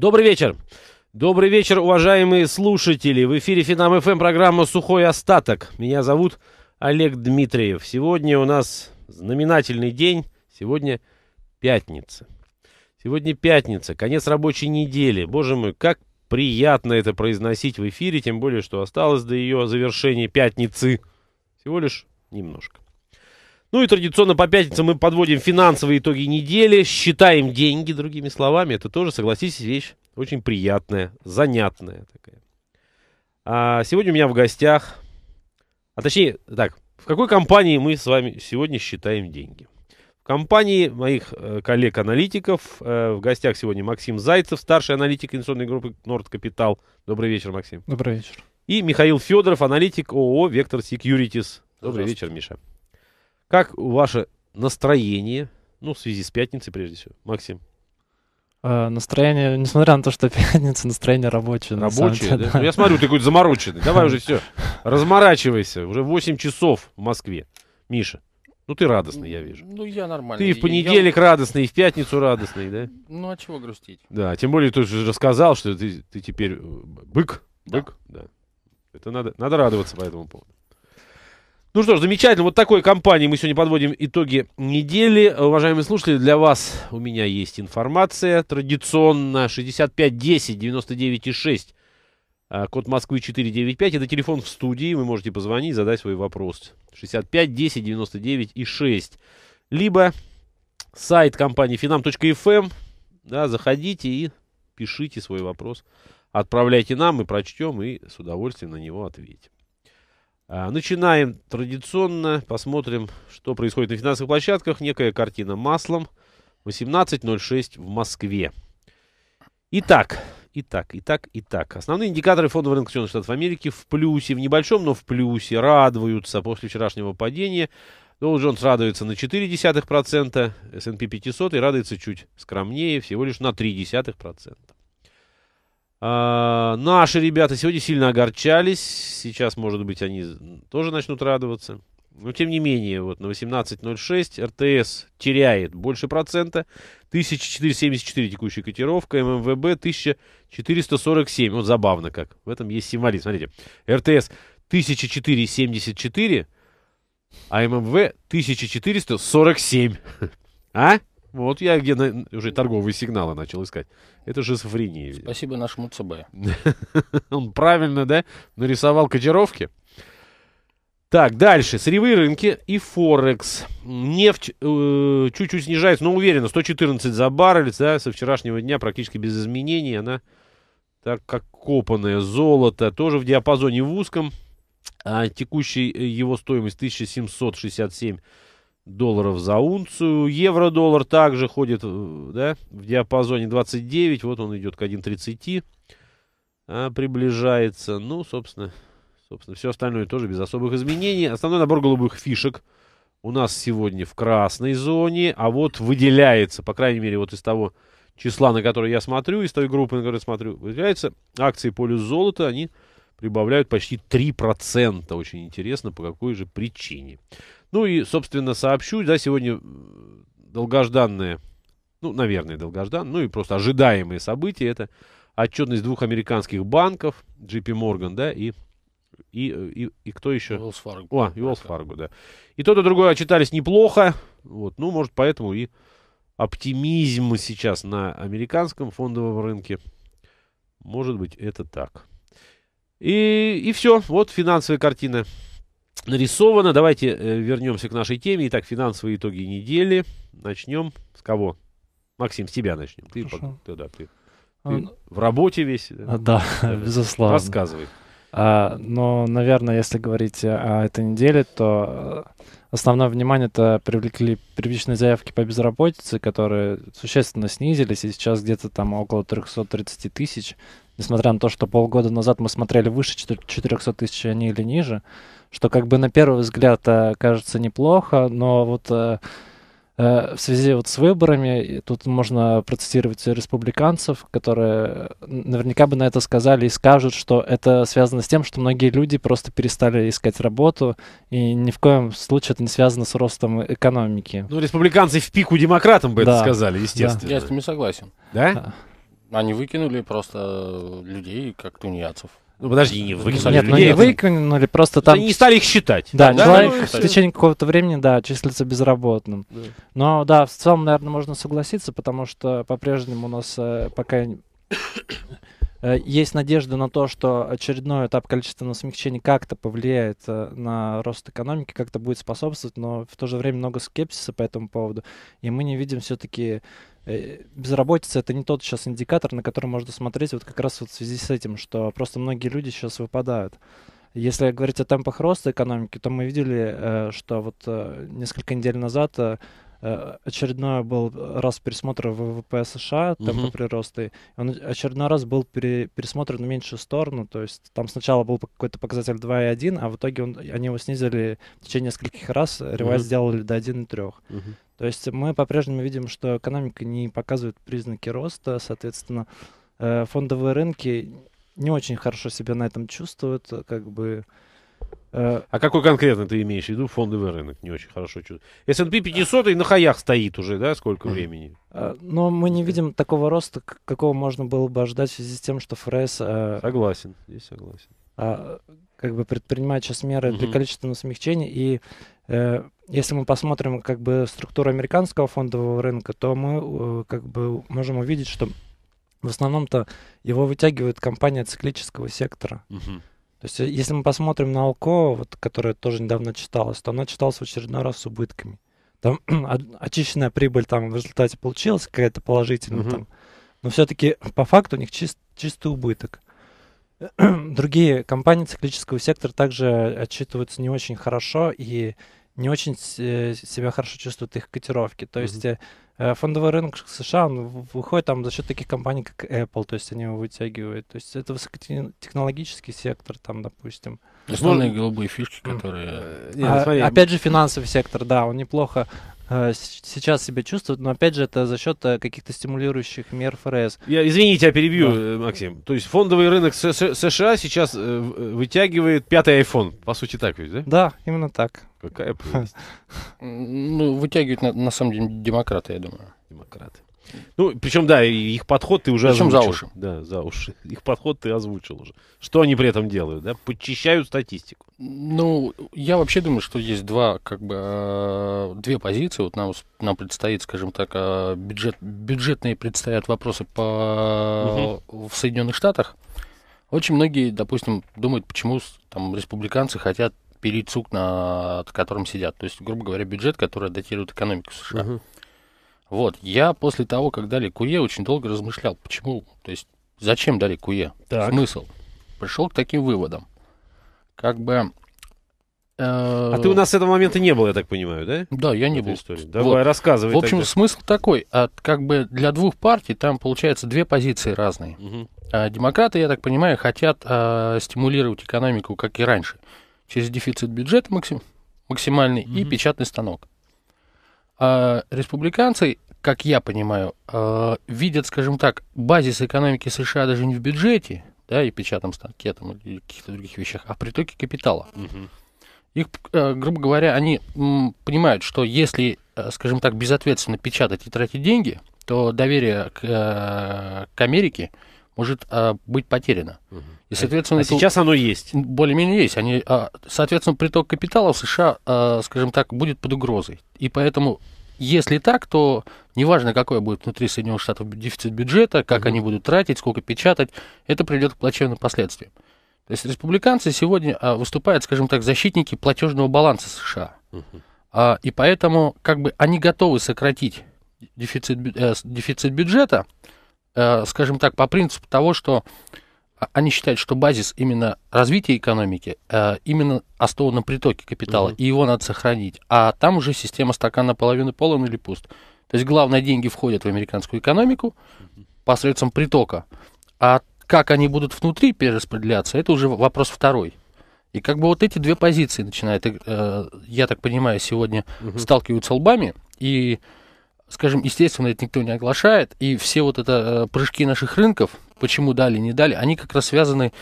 Добрый вечер. Добрый вечер, уважаемые слушатели. В эфире Финам ФМ программа «Сухой остаток». Меня зовут Олег Дмитриев. Сегодня у нас знаменательный день. Сегодня пятница. Сегодня пятница, конец рабочей недели. Боже мой, как приятно это произносить в эфире, тем более, что осталось до ее завершения пятницы всего лишь немножко. Ну и традиционно по пятницам мы подводим финансовые итоги недели, считаем деньги, другими словами. Это тоже, согласитесь, вещь очень приятная, занятная такая. А сегодня у меня в гостях, а точнее, так, в какой компании мы с вами сегодня считаем деньги? В компании моих э, коллег-аналитиков э, в гостях сегодня Максим Зайцев, старший аналитик инвестиционной группы Nord Capital. Добрый вечер, Максим. Добрый вечер. И Михаил Федоров, аналитик ООО «Вектор Securities». Добрый вечер, Миша. Как ваше настроение, ну, в связи с пятницей, прежде всего, Максим? Э, настроение, несмотря на то, что пятница, настроение рабочее. Рабочее, да? да? Ну, я смотрю, ты какой-то замороченный. Давай уже все, разморачивайся. Уже 8 часов в Москве. Миша, ну ты радостный, я вижу. Ну я нормально. Ты и в понедельник я... радостный, и в пятницу радостный, да? Ну а чего грустить? Да, тем более ты же рассказал, что ты, ты теперь бык. Э, бык, да. да. Это надо, надо радоваться по этому поводу. Ну что ж, замечательно. Вот такой компании мы сегодня подводим итоги недели. Уважаемые слушатели, для вас у меня есть информация. Традиционно 65 10 99 6. Код Москвы 495. Это телефон в студии. Вы можете позвонить, задать свой вопрос. 65 10 99 и 6. Либо сайт компании finam.fm. Эм. Да, заходите и пишите свой вопрос. Отправляйте нам, мы прочтем и с удовольствием на него ответим. А, начинаем традиционно, посмотрим, что происходит на финансовых площадках. Некая картина маслом. 18.06 в Москве. Итак, итак, итак, итак. Основные индикаторы фондового рынка Соединенных Штатов Америки в плюсе, в небольшом, но в плюсе, радуются после вчерашнего падения. Dow Джонс радуется на 0,4%, S&P 500 и радуется чуть скромнее, всего лишь на 0,3%. А, наши ребята сегодня сильно огорчались. Сейчас, может быть, они тоже начнут радоваться. Но, тем не менее, вот на 18.06 РТС теряет больше процента. 1474 текущая котировка, ММВБ 1447. Вот забавно как. В этом есть символизм. Смотрите, РТС 1474, а ММВ 1447. А? Вот я где уже торговые сигналы начал искать. Это шизофрения. Спасибо нашему ЦБ. Он правильно, да, нарисовал котировки. Так, дальше. Сырьевые рынки и Форекс. Нефть э, чуть-чуть снижается, но уверенно. 114 за баррель, да, со вчерашнего дня практически без изменений. Она так как копанное золото, тоже в диапазоне в узком. А текущая э, его стоимость 1767 долларов за унцию. Евро-доллар также ходит э, да, в диапазоне 29. Вот он идет к 1.30. А, приближается. Ну, собственно, собственно, все остальное тоже без особых изменений. Основной набор голубых фишек у нас сегодня в красной зоне. А вот выделяется, по крайней мере, вот из того числа, на которое я смотрю, из той группы, на которую смотрю, выделяется акции полюс золота. Они прибавляют почти 3%. Очень интересно, по какой же причине. Ну и, собственно, сообщу, да, сегодня долгожданное, ну, наверное, долгожданное, ну и просто ожидаемые события, это отчетность двух американских банков, JP Morgan, да, и и, и, и кто еще? Уэллс Фарго. О, и Wells Fargo, да. И тот и другой отчитались неплохо. Вот, ну, может, поэтому и оптимизм сейчас на американском фондовом рынке. Может быть, это так. И, и все. Вот финансовая картина нарисовано. Давайте э, вернемся к нашей теме. Итак, финансовые итоги недели. Начнем с кого? Максим, с тебя начнем. Ты, Хорошо. ты, да, ты, ты Он... в работе весь. А, да, да, да безусловно. Рассказывай. А, но, наверное, если говорить о этой неделе, то э, основное внимание это привлекли первичные заявки по безработице, которые существенно снизились, и сейчас где-то там около 330 тысяч несмотря на то, что полгода назад мы смотрели выше 400 тысяч, они или ниже, что как бы на первый взгляд э, кажется неплохо, но вот э, э, в связи вот с выборами, тут можно процитировать республиканцев, которые наверняка бы на это сказали и скажут, что это связано с тем, что многие люди просто перестали искать работу, и ни в коем случае это не связано с ростом экономики. Ну, республиканцы в пику демократам бы да. это сказали, естественно. Да. Я с ними согласен. Да? да. Они выкинули просто э, людей, как тунеядцев. Ну, подожди, не ну, выкинули. Нет, людей, не выкинули, просто там... Они не стали их считать. Да, да человек ну, в считали. течение какого-то времени, да, числится безработным. Да. Но, да, в целом, наверное, можно согласиться, потому что по-прежнему у нас э, пока э, есть надежда на то, что очередной этап количественного смягчения как-то повлияет э, на рост экономики, как-то будет способствовать, но в то же время много скепсиса по этому поводу. И мы не видим все-таки Э, безработица это не тот сейчас индикатор, на который можно смотреть вот как раз вот в связи с этим, что просто многие люди сейчас выпадают. Если говорить о темпах роста экономики, то мы видели, э, что вот э, несколько недель назад очередной был раз пересмотра ВВП США, темпы угу. прироста, он очередной раз был пере, пересмотрен на меньшую сторону, то есть там сначала был какой-то показатель 2,1, а в итоге он, они его снизили в течение нескольких раз, ревайз угу. сделали до 1,3. Угу. То есть мы по-прежнему видим, что экономика не показывает признаки роста, соответственно, э, фондовые рынки не очень хорошо себя на этом чувствуют, как бы... Э. А какой конкретно ты имеешь в виду фондовый рынок? Не очень хорошо чувствует. S&P 500 и на хаях стоит уже, да, сколько времени? Э, но мы не видим такого роста, какого можно было бы ожидать в связи с тем, что ФРС... Согласен, здесь согласен. Как бы предпринимает сейчас меры для количественного смягчения и если мы посмотрим как бы структуру американского фондового рынка, то мы э, как бы можем увидеть, что в основном-то его вытягивает компания циклического сектора. Угу. То есть, э, если мы посмотрим на Алко, вот, которая тоже недавно читалась, то она читалась в очередной раз с убытками. Там очищенная прибыль там в результате получилась какая-то положительная угу. там, но все-таки по факту у них чист, чистый убыток. Другие компании циклического сектора также отчитываются не очень хорошо и не очень э, себя хорошо чувствуют их котировки. То есть mm-hmm. фондовый рынок США он выходит там за счет таких компаний, как Apple, то есть они его вытягивают. То есть это высокотехнологический сектор, там, допустим. Основные ну, голубые фишки, которые... Ну, а, а, опять же, финансовый сектор, да, он неплохо Э, сейчас себя чувствуют, но опять же это за счет э, каких-то стимулирующих мер ФРС. Я, извините, я перебью, да. Э, Максим. То есть фондовый рынок США сейчас вытягивает пятый iPhone, по сути так ведь, да? Да, именно так. Какая Ну, вытягивают на самом деле демократы, я думаю. Демократы. Ну, причем, да, их подход ты уже причем озвучил. за уши. Да, за уши. Их подход ты озвучил уже. Что они при этом делают, да? Подчищают статистику. Ну, я вообще думаю, что есть два, как бы, э, две позиции. Вот нам, нам предстоит, скажем так, э, бюджет, бюджетные предстоят вопросы по, угу. в Соединенных Штатах. Очень многие, допустим, думают, почему там республиканцы хотят перейти сук, над которым сидят. То есть, грубо говоря, бюджет, который датирует экономику США. Угу. Вот, я после того, как дали Куе, очень долго размышлял, почему, то есть, зачем дали Куе, так. смысл. Пришел к таким выводам. Как бы... Э... А ты у нас с этого момента не был, я так понимаю, да? Да, я не был. Истории. Давай, вот. рассказывай. В общем, тогда. смысл такой. От, а, как бы для двух партий там, получается, две позиции разные. Угу. А демократы, я так понимаю, хотят а, стимулировать экономику, как и раньше, через дефицит бюджета максим, максимальный угу. и печатный станок. А республиканцы, как я понимаю, а, видят, скажем так, базис экономики США даже не в бюджете, да, и печатном станке там, или каких-то других вещах, а в притоке капитала. Их, а, грубо говоря, они понимают, что если, а, скажем так, безответственно печатать и тратить деньги, то доверие к, к Америке – может а, быть потеряно. Угу. И, а соответственно, а это сейчас оно есть. Более-менее есть. Они, а, соответственно, приток капитала в США, а, скажем так, будет под угрозой. И поэтому, если так, то неважно, какой будет внутри Соединенных Штатов дефицит бюджета, как угу. они будут тратить, сколько печатать, это приведет к плачевным последствиям. То есть республиканцы сегодня а, выступают, скажем так, защитники платежного баланса США. Угу. А, и поэтому как бы они готовы сократить дефицит, э, дефицит бюджета, Э, скажем так, по принципу того, что а, они считают, что базис именно развития экономики э, именно основан на притоке капитала, угу. и его надо сохранить. А там уже система стакана наполовину полон или пуст. То есть, главное, деньги входят в американскую экономику посредством притока. А как они будут внутри перераспределяться, это уже вопрос второй. И как бы вот эти две позиции начинают, э, я так понимаю, сегодня угу. сталкиваются лбами, и скажем, естественно, это никто не оглашает, и все вот это э, прыжки наших рынков, почему дали, не дали, они как раз связаны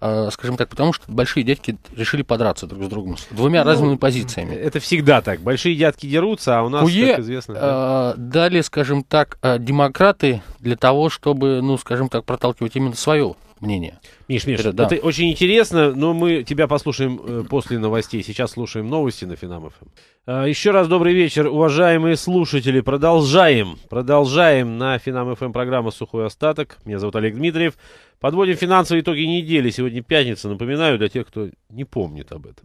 э, скажем так, потому что большие детки решили подраться друг с другом, с двумя ну, разными э, позициями. Это всегда так. Большие детки дерутся, а у нас, Куе, как известно... да. дали, скажем так, демократы для того, чтобы, ну, скажем так, проталкивать именно свое Мнение. Миш, Миш, это, ну да. это очень интересно, но мы тебя послушаем э, после новостей. Сейчас слушаем новости на Финамов. Эм. А, еще раз добрый вечер, уважаемые слушатели. Продолжаем, продолжаем на Финам ФМ эм программа «Сухой остаток». Меня зовут Олег Дмитриев. Подводим финансовые итоги недели. Сегодня пятница, напоминаю, для тех, кто не помнит об этом.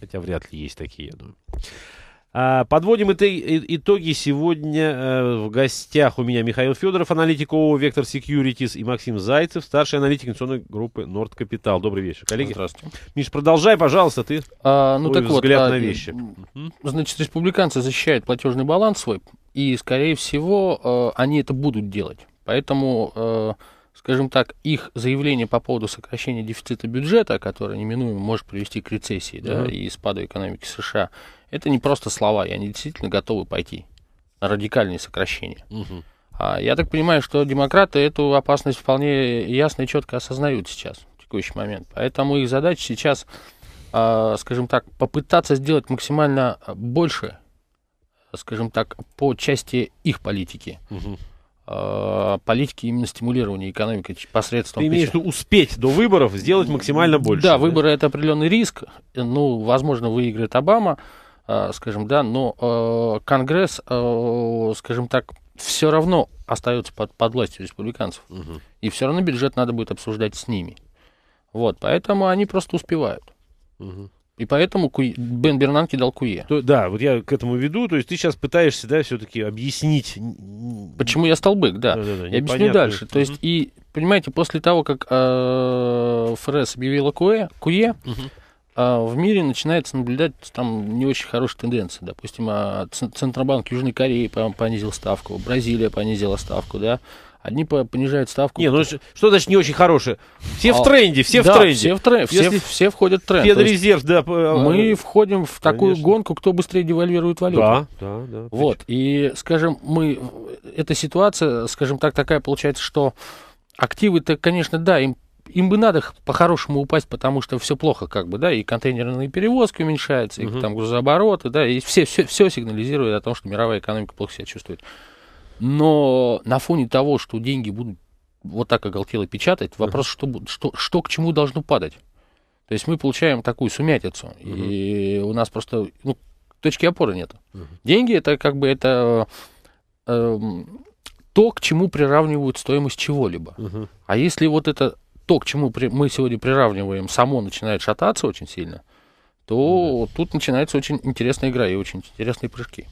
Хотя вряд ли есть такие, я думаю. А, подводим итоги. Сегодня э, в гостях у меня Михаил Федоров, аналитик ООО «Вектор Securities» и Максим Зайцев, старший аналитик инвестиционной группы «Норд Капитал». Добрый вечер, коллеги. Здравствуйте. Миш, продолжай, пожалуйста, ты а, ну, так взгляд вот, а, на вещи. значит, республиканцы защищают платежный баланс свой, и, скорее всего, э, они это будут делать. Поэтому э, скажем так, их заявление по поводу сокращения дефицита бюджета, которое неминуемо может привести к рецессии да, и спаду экономики США, это не просто слова, и они действительно готовы пойти на радикальные сокращения. Угу. А, я так понимаю, что демократы эту опасность вполне ясно и четко осознают сейчас, в текущий момент. Поэтому их задача сейчас, а, скажем так, попытаться сделать максимально больше, скажем так, по части их политики. Угу политики именно стимулирования экономики посредством... Ты имеешь в виду успеть до выборов сделать максимально больше? Да, да, выборы это определенный риск. Э, ну, возможно, выиграет Обама, Э, скажем, да, но э, Конгресс, э, скажем так, все равно остается под, под властью республиканцев. Угу. И все равно бюджет надо будет обсуждать с ними. Вот, поэтому они просто успевают. Угу. И поэтому Куи... Бен Бернанки дал Куе. То, да, вот я к этому веду. То есть ты сейчас пытаешься, да, все-таки объяснить. Почему я стал бык, да. да, да, да я объясню дальше. То есть, и, понимаете, после того, как э, ФРС объявила Куе, Куе угу а в мире начинается наблюдать там не очень хорошие тенденции. Допустим, а, Центробанк Южной Кореи понизил ставку, Бразилия понизила ставку, да. Одни понижают ставку. Не, ну что значит не очень хорошие? Все а, в тренде, все да, в тренде. Все, в трен... Если... все, входят в тренд. Федрезерв, да. А, мы входим в такую гонку, кто быстрее девальвирует валюту. Да, да, да. Вот. И, скажем, мы... Эта ситуация, скажем так, такая получается, что активы-то, конечно, да, им им бы надо по-хорошему упасть, потому что все плохо, как бы, да, и контейнерные перевозки уменьшаются, угу. и там грузообороты, да, и все, все, все сигнализирует о том, что мировая экономика плохо себя чувствует. Но на фоне того, что деньги будут вот так оголтело печатать, вопрос, угу. что, что, что к чему должно падать. То есть мы получаем такую сумятицу, угу. и у нас просто ну, точки опоры нет. Угу. Деньги это как бы это э, то, к чему приравнивают стоимость чего-либо. Угу. А если вот это то, к чему при, мы сегодня приравниваем, само начинает шататься очень сильно, то ну да. тут начинается очень интересная игра и очень интересные прыжки.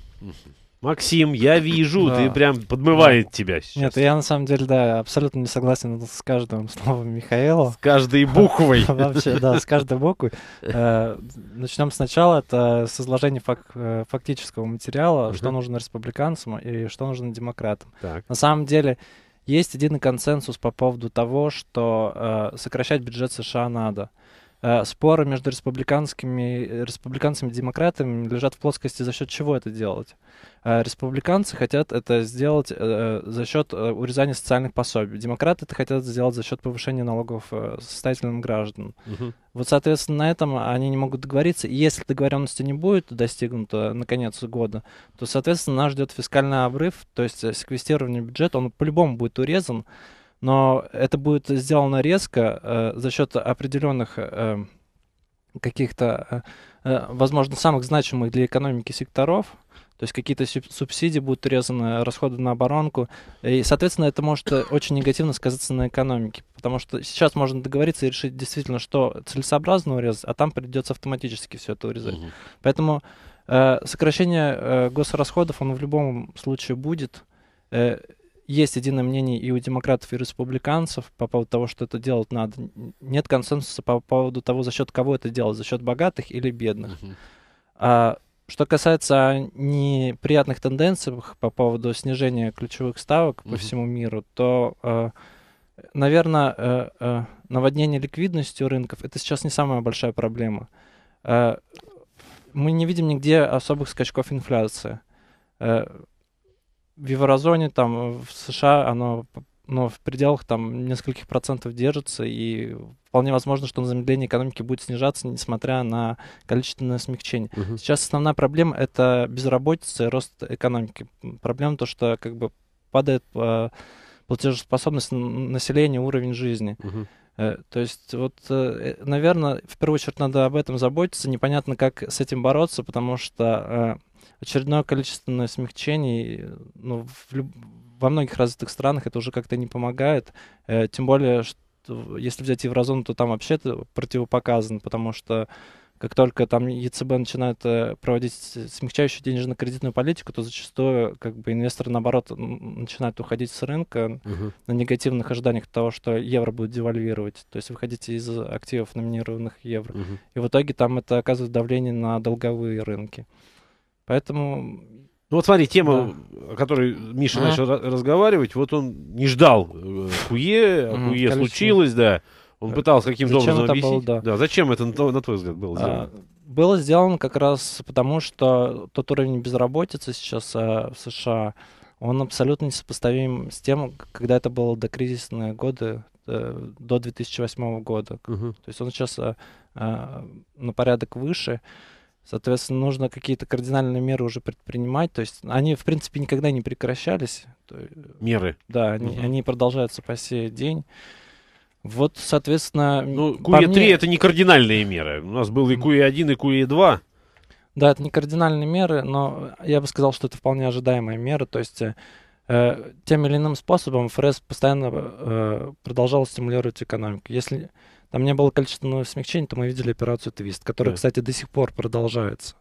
Максим, я вижу, да. ты прям подмывает да. тебя сейчас. Нет, я на самом деле, да, абсолютно не согласен с каждым словом Михаила. С каждой буквой. Вообще, да, с каждой буквой. Э, начнем сначала, это с изложения э, фактического материала, что нужно республиканцам и что нужно демократам. На самом деле, есть единый консенсус по поводу того, что э, сокращать бюджет США надо. Э, споры между республиканскими, республиканцами и демократами лежат в плоскости за счет чего это делать. Э, республиканцы хотят это сделать э, за счет урезания социальных пособий. Демократы это хотят сделать за счет повышения налогов состоятельным гражданам. Угу. Вот, соответственно, на этом они не могут договориться. И если договоренности не будет достигнута на конец года, то, соответственно, нас ждет фискальный обрыв, то есть секвестирование бюджета, он по-любому будет урезан но это будет сделано резко э, за счет определенных э, каких-то, э, э возможно, самых значимых для экономики секторов. То есть какие-то субсидии будут урезаны, расходы на оборонку. И, соответственно, это может э, очень негативно сказаться на экономике. Потому что сейчас можно договориться и решить действительно, что целесообразно урезать, а там придется автоматически все это урезать. Угу. Поэтому э, сокращение э, госрасходов, оно в любом случае будет. Э, есть единое мнение и у демократов, и у республиканцев по поводу того, что это делать надо. Нет консенсуса по поводу того, за счет кого это делать, за счет богатых или бедных. А, что касается неприятных тенденций по поводу снижения ключевых ставок по всему миру, то, э, наверное, э, э, наводнение ликвидностью рынков это сейчас не самая большая проблема. Э, мы не видим нигде особых скачков инфляции. Э, в еврозоне, там, в США оно но ну, в пределах там нескольких процентов держится, и вполне возможно, что на замедление экономики будет снижаться, несмотря на количественное смягчение. Uh -huh. Сейчас основная проблема — это безработица и рост экономики. Проблема то, что как бы падает э, платежеспособность населения, уровень жизни. Uh -huh. э, то есть, вот, э, э наверное, в первую очередь надо об этом заботиться. Непонятно, как с этим бороться, потому что э, очередное количественное смягчение, ну, в люб... во многих развитых странах это уже как-то не помогает, э, тем более, что если взять еврозону, то там вообще это противопоказано, потому что как только там ЕЦБ начинает э, проводить смягчающую денежно-кредитную политику, то зачастую как бы инвесторы, наоборот, начинают уходить с рынка угу. на негативных ожиданиях того, что евро будет девальвировать, то есть выходить из активов номинированных евро. Угу. И в итоге там это оказывает давление на долговые рынки. Поэтому... Ну вот смотри, тема, да. о которой Миша ага. начал разговаривать, вот он не ждал Куе, э, а Куе случилось, да. Он э, пытался каким-то образом объяснить. Было, да. да, зачем это, на твой взгляд, было а, сделано? было сделано как раз потому, что тот уровень безработицы сейчас э, в США, он абсолютно несопоставим с тем, когда это было до кризисные годы, до 2008 года. Угу. То есть он сейчас на порядок выше. Соответственно, нужно какие-то кардинальные меры уже предпринимать. То есть они, в принципе, никогда не прекращались. Меры. Да, они, угу. они продолжаются по сей день. Вот, соответственно... Ну, КУЕ-3 мне... это не кардинальные меры. У нас был и КУЕ-1, и КУЕ-2. Да, это не кардинальные меры, но я бы сказал, что это вполне ожидаемая мера. То есть э, э тем или иным способом ФРС постоянно э, продолжал стимулировать экономику. Если там не было количественного смягчения, то мы видели операцию «Твист», которая, да. кстати, до сих пор продолжается.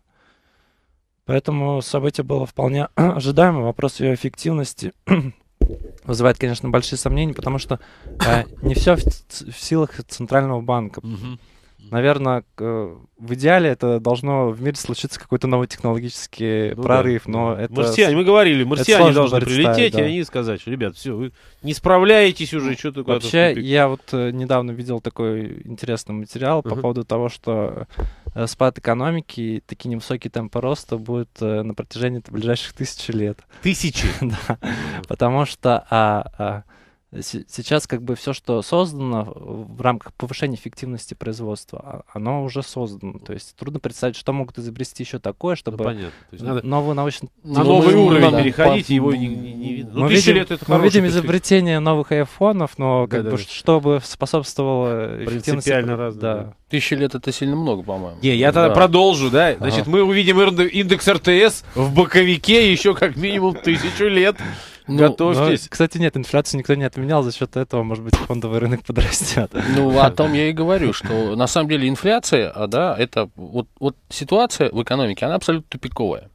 Поэтому событие было вполне ожидаемо. Вопрос ее эффективности вызывает, конечно, большие сомнения, потому что э, не все в, в силах Центрального банка. Угу. Наверное, э, в идеале это должно в мире случиться какой-то новый технологический ну, прорыв, да. но это... Марсиане, мы говорили, марсиане должны прилететь, да. и они сказать, что, ребят, все, вы не справляетесь уже, ну, что-то Вообще, я вот э, недавно видел такой интересный материал uh-huh. по поводу того, что э, спад экономики и такие невысокие темпы роста будут на протяжении ближайших тысячи лет. Тысячи? да, потому что... а, а сейчас как бы все, что создано в рамках повышения эффективности производства, а, оно уже создано. То есть трудно представить, что могут изобрести еще такое, чтобы ну, надо новый научный... На новый, новый уровень да, переходить, по... его не, не, не мы ну, видим, лет это Мы видим изобретение новых айфонов, но как да, бы, да, чтобы способствовало эффективности... Принципиально разное. Да. Тысячи лет это сильно много, по-моему. Не, я да. тогда продолжу, да. Значит, ага. мы увидим индекс РТС в боковике еще как минимум тысячу лет. Ну, Готовьтесь. Но, кстати, нет, инфляцию никто не отменял, за счет этого, может быть, фондовый рынок подрастет. Ну, о том я и говорю, что на самом деле инфляция, а, да, это вот, вот ситуация в экономике, она абсолютно тупиковая.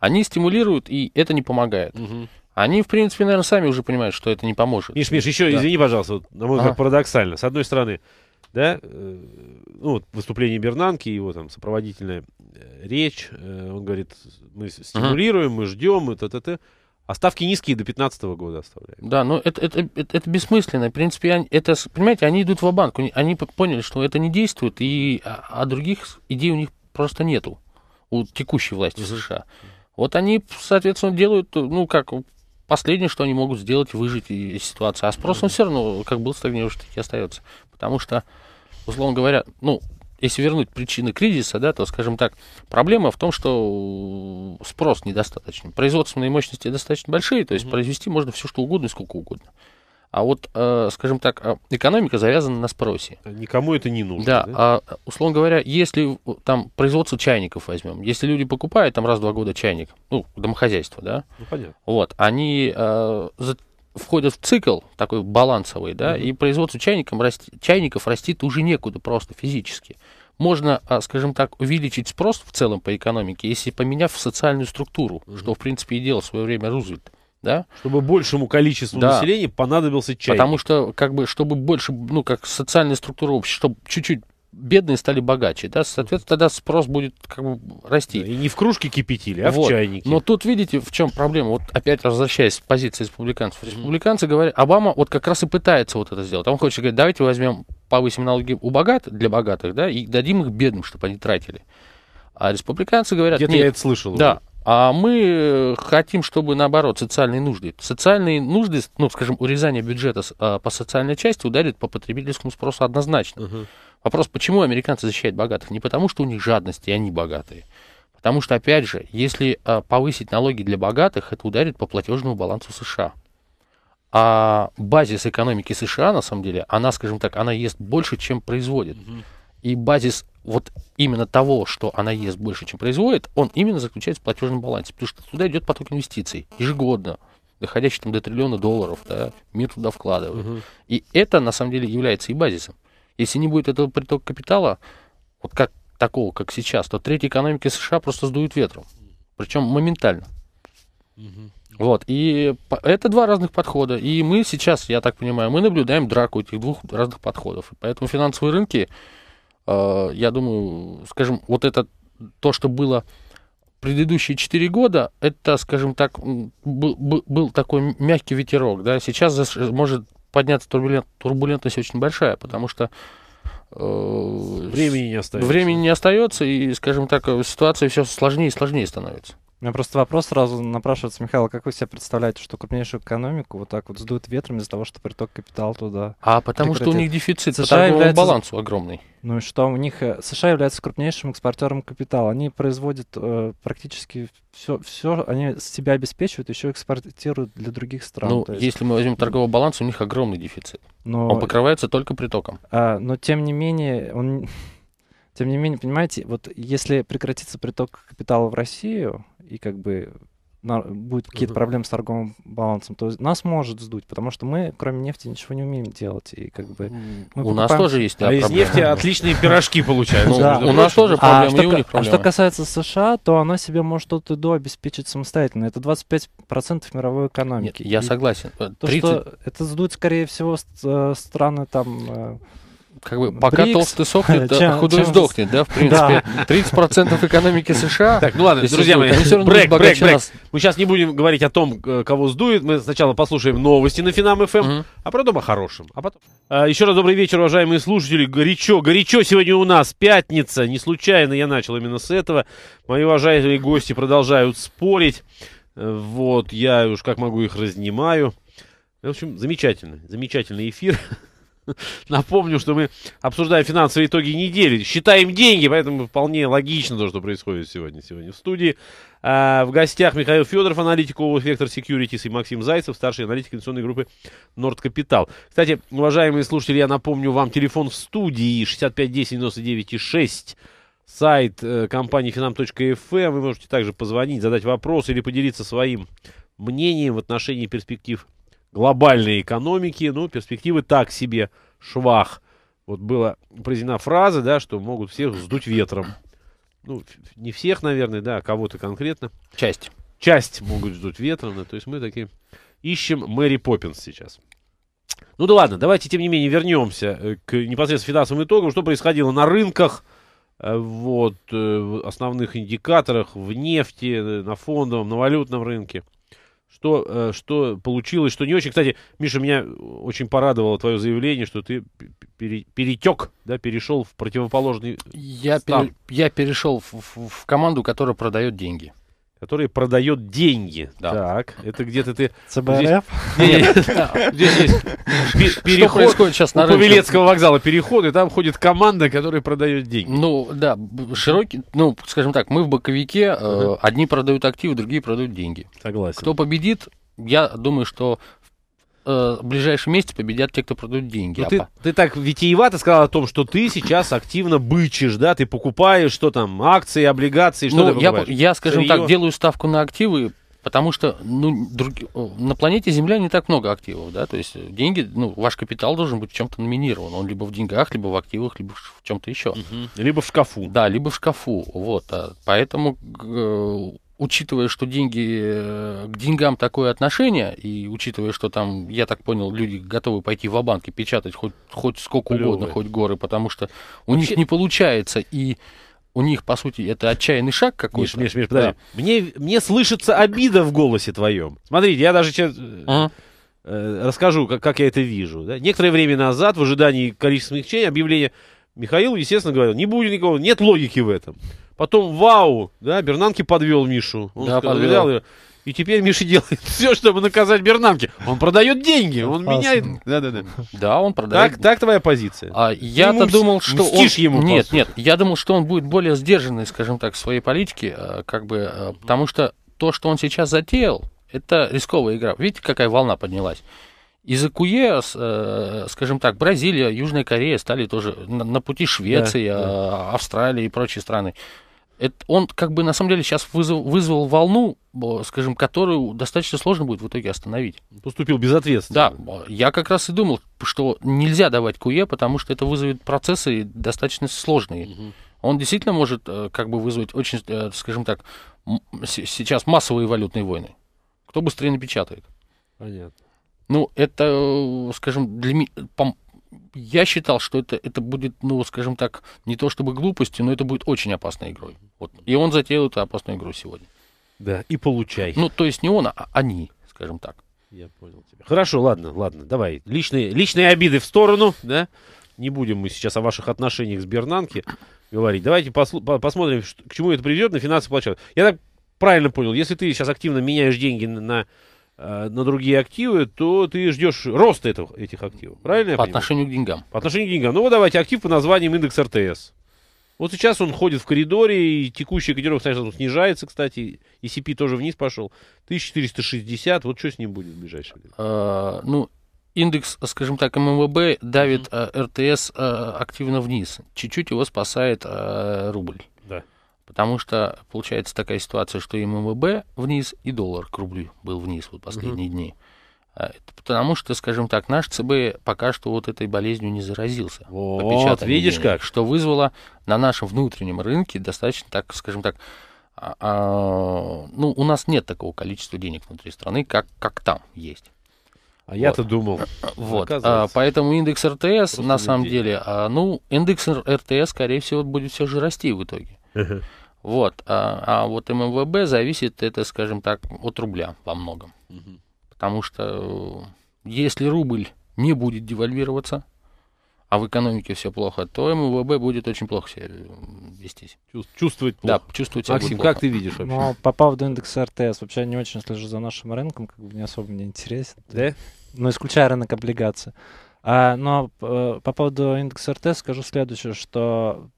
Они стимулируют, и это не помогает. Угу. Они, в принципе, наверное, сами уже понимают, что это не поможет. Миш, Миш, еще, да. извини, пожалуйста, вот, на мой взгляд, парадоксально. С одной стороны, да, э, ну, вот выступление Бернанки, его там сопроводительная э, речь, э, он говорит, мы стимулируем, ага. мы ждем, и т.т. А ставки низкие до 2015 года оставляют. Да, но это, это, это, это бессмысленно. В принципе, это, понимаете, они идут в банк Они поняли, что это не действует, и, а, а других идей у них просто нету. У текущей власти в США. Вот они, соответственно, делают, ну, как последнее, что они могут сделать, выжить из ситуации. А спрос, он все равно, как был стагнирующий, так и остается. Потому что, условно говоря, ну, если вернуть причины кризиса, да, то, скажем так, проблема в том, что спрос недостаточен. Производственные мощности достаточно большие, то есть mm-hmm. произвести можно все что угодно, сколько угодно. А вот, э, скажем так, э, экономика завязана на спросе. Никому это не нужно. Да, да? А, условно говоря, если там производство чайников возьмем, если люди покупают там раз в два года чайник, ну, домохозяйство, да, ну, понятно. вот, они э, за, входят в цикл такой балансовый, да, mm и производство чайников, расти, чайников растит уже некуда просто физически можно, а, скажем так, увеличить спрос в целом по экономике, если поменяв социальную структуру, угу. что, в принципе, и делал в свое время Рузвельт. Да? Чтобы большему количеству да. населения понадобился чай. Потому что, как бы, чтобы больше, ну, как социальная структура общества, чтобы чуть-чуть бедные стали богаче, да, соответственно, тогда спрос будет как бы расти. Да, и не в кружке кипятили, а вот. в чайнике. Но тут видите, в чем проблема. Вот опять возвращаясь к позиции республиканцев. Республиканцы говорят, Обама вот как раз и пытается вот это сделать. Он хочет говорить, давайте возьмем повысим налоги у богатых для богатых, да, и дадим их бедным, чтобы они тратили. А республиканцы говорят... Где-то я это слышал. Да, а мы э, хотим, чтобы наоборот, социальные нужды. Социальные нужды, ну, скажем, урезание бюджета а, по социальной части ударит по потребительскому спросу однозначно. Угу. Вопрос, почему американцы защищают богатых? Не потому, что у них жадность, и они богатые. Потому что, опять же, если а, повысить налоги для богатых, это ударит по платежному балансу США. А базис экономики США, на самом деле, она, скажем так, она ест больше, чем производит. И базис вот именно того, что она ест больше, чем производит, он именно заключается в платежном балансе, потому что туда идет поток инвестиций ежегодно доходящий там до триллиона долларов, да, мир туда вкладывает. Угу. И это на самом деле является и базисом. Если не будет этого притока капитала, вот как такого, как сейчас, то третья экономика США просто сдует ветром. Причем моментально. Угу. Вот, и это два разных подхода. И мы сейчас, я так понимаю, мы наблюдаем драку этих двух разных подходов. Поэтому финансовые рынки, э, я думаю, скажем, вот это то, что было предыдущие четыре года, это, скажем так, был, был такой мягкий ветерок. Да? Сейчас может подняться турбулент, турбулентность очень большая, потому что Э, Времени не остается. Времени не остается, и, скажем так, э, ситуация все сложнее и сложнее становится. У меня просто вопрос сразу напрашивается, Михаил, а как вы себе представляете, что крупнейшую экономику вот так вот сдует ветром из-за того, что приток капитала туда? А потому прекратит? что у них дефицит США по торговому является... балансу огромный. Ну и что у них э, США является крупнейшим экспортером капитала. Они производят э, практически все, все, они себя обеспечивают, еще экспортируют для других стран. Ну, есть... если мы возьмем торговый баланс, у них огромный дефицит. Но... Он покрывается только притоком. А, но тем не менее, он тем не менее, понимаете, вот если прекратится приток капитала в Россию и как бы будет какие-то uh-huh. проблемы с торговым балансом, то нас может сдуть, потому что мы, кроме нефти, ничего не умеем делать. И как бы мы у покупаем... нас тоже есть да, а проблемы. из нефти отличные пирожки получаются. У нас тоже а проблемы, А что касается США, то она себе может от и до обеспечить самостоятельно. Это 25% мировой экономики. Я согласен. Это сдуть, скорее всего, э, страны там э, как бы пока БРИКС. толстый сохнет, чем, худой чем... сдохнет, да, в принципе. Да. 30% экономики США. Так, ну ладно, друзья мои, брейк, брейк, брейк. Мы сейчас не будем говорить о том, э, кого сдует. Мы сначала послушаем новости на Финам ФМ, эм, угу. а потом о хорошем. А потом... А, еще раз добрый вечер, уважаемые слушатели. Горячо, горячо сегодня у нас. Пятница. Не случайно я начал именно с этого. Мои уважаемые гости продолжают спорить. Э, вот, я уж как могу их разнимаю. В общем, замечательно, замечательный эфир. Напомню, что мы обсуждаем финансовые итоги недели, считаем деньги, поэтому вполне логично то, что происходит сегодня, сегодня в студии. А, в гостях Михаил Федоров, аналитик ООО «Вектор Securities и Максим Зайцев, старший аналитик инвестиционной группы «Нордкапитал». Кстати, уважаемые слушатели, я напомню вам телефон в студии 6510-99,6 сайт э, компании finam.fm. Эм. Вы можете также позвонить, задать вопрос или поделиться своим мнением в отношении перспектив глобальной экономики, ну, перспективы так себе швах. Вот была произнесена фраза, да, что могут всех сдуть ветром. Ну, не всех, наверное, да, а кого-то конкретно. Часть. Часть могут сдуть ветром, да, то есть мы такие ищем Мэри Поппинс сейчас. Ну да ладно, давайте, тем не менее, вернемся э, к непосредственно финансовым итогам, что происходило на рынках, э, вот, э, в основных индикаторах, в нефти, на фондовом, на валютном рынке что, э, что получилось, что не очень. Кстати, Миша, меня очень порадовало твое заявление, что ты пере, перетек, да, перешел в противоположный я, пере, я перешел в, в команду, которая продает деньги который продает деньги. Да. Так, это где-то ты... ЦБРФ? Здесь есть переход сейчас на Павелецкого вокзала, переход, и там ходит команда, которая продает деньги. Ну, да, широкий, ну, скажем так, мы в боковике, э, одни продают активы, другие продают деньги. Согласен. Кто победит, я думаю, что Э, в ближайшем месяце победят те, кто продают деньги. Ну, а ты, ты так витиевато сказал о том, что ты сейчас активно бычишь, да, ты покупаешь, что там, акции, облигации, что ну, ты покупаешь? Я, я скажем Сырье? так, делаю ставку на активы, потому что ну, друг... на планете Земля не так много активов, да, то есть деньги, ну, ваш капитал должен быть в чем-то номинирован, он либо в деньгах, либо в активах, либо в чем-то еще. Угу. Либо в шкафу. Да, либо в шкафу, вот, а поэтому э, учитывая, что деньги, э, к деньгам такое отношение, и учитывая, что там, я так понял, люди готовы пойти в банк и печатать хоть, хоть сколько Плевые. угодно, хоть горы, потому что у Вообще... них не получается, и у них, по сути, это отчаянный шаг какой-то. Миш, Миш, Миш, подожди. Да. Мне, мне слышится обида в голосе твоем. Смотрите, я даже сейчас... Ага. Э, э, расскажу, как, как я это вижу. Да? Некоторое время назад, в ожидании количества смягчения, объявление Михаил, естественно, говорил, не будет никого, нет логики в этом. Потом, вау, да, Бернанки подвел Мишу. Он да, сказал, подвел. Взял, и теперь Миша делает все, чтобы наказать Бернанки. Он продает деньги, он Опасно. меняет. Да, да, да. Да, он продает. Так, так твоя позиция. А, я-то думал, что он... ему. Нет, нет, я думал, что он будет более сдержанный, скажем так, в своей политике, э, как бы, э, потому что то, что он сейчас затеял, это рисковая игра. Видите, какая волна поднялась? Из ЭКУЕ, э, скажем так, Бразилия, Южная Корея стали тоже на, на пути Швеции, да, да. А, Австралии и прочие страны. Это, он как бы на самом деле сейчас вызвал, вызвал волну, скажем, которую достаточно сложно будет в итоге остановить. Поступил безответственно. Да, я как раз и думал, что нельзя давать КУЕ, потому что это вызовет процессы достаточно сложные. Угу. Он действительно может э, как бы вызвать очень, э, скажем так, сейчас массовые валютные войны. Кто быстрее напечатает? Понятно. Ну, это, скажем, для меня, я считал, что это, это будет, ну, скажем так, не то чтобы глупостью, но это будет очень опасной игрой. Вот. И он затеял эту опасную игру сегодня. Да, и получай. Ну, то есть не он, а, а они, скажем так. Я понял тебя. Хорошо, ладно, ладно, давай. Личные, личные обиды в сторону, да? Не будем мы сейчас о ваших отношениях с Бернанки говорить. Давайте послу- по- посмотрим, что, к чему это приведет на финансовой площадке. Я так правильно понял, если ты сейчас активно меняешь деньги на, Э, на другие активы, то ты ждешь роста этого, этих активов. Правильно я По понимаю? отношению к деньгам. По отношению к деньгам. Ну вот давайте актив по названием индекс РТС. Вот сейчас он ходит в коридоре, и текущий котировка, конечно, снижается, кстати, и CP тоже вниз пошел. 1460, вот что с ним будет в ближайшее время? А, ну, индекс, скажем так, ММВБ давит mm-hmm. РТС активно вниз. Чуть-чуть его спасает рубль. Потому что получается такая ситуация, что и ММБ вниз, и доллар к рублю был вниз вот последние mm-hmm. дни. А, это потому что, скажем так, наш ЦБ пока что вот этой болезнью не заразился. Вот, видишь денег, как? Что вызвало на нашем внутреннем рынке достаточно, так скажем так, а, а, ну, у нас нет такого количества денег внутри страны, как, как там есть. А вот. я-то думал. Вот. А, поэтому индекс РТС, Просто на самом деле, а, ну, индекс РТС, скорее всего, будет все же расти в итоге. Uh-huh. Вот. А, а вот ММВБ зависит, это, скажем так, от рубля во многом. Uh-huh. Потому что э, если рубль не будет девальвироваться, а в экономике все плохо, то МВБ будет очень плохо себя э, вести, Чувствовать плохо. Да, чувствовать себя Максим, как ты видишь ну, вообще? Ну, а попав до индекса РТС, вообще не очень слежу за нашим рынком, как бы не особо мне интересен. Да? Ну, исключая рынок облигаций. А, но э, по поводу индекса РТС скажу следующее, что